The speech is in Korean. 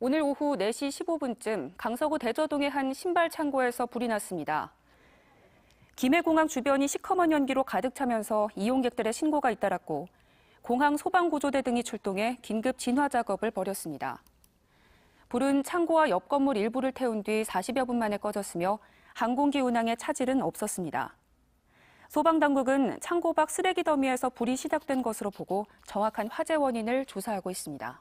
오늘 오후 4시 15분쯤 강서구 대저동의 한 신발 창고에서 불이 났습니다. 김해공항 주변이 시커먼 연기로 가득 차면서 이용객들의 신고가 잇따랐고 공항 소방구조대 등이 출동해 긴급 진화 작업을 벌였습니다. 불은 창고와 옆 건물 일부를 태운 뒤 40여 분 만에 꺼졌으며 항공기 운항에 차질은 없었습니다. 소방당국은 창고 밖 쓰레기 더미에서 불이 시작된 것으로 보고 정확한 화재 원인을 조사하고 있습니다.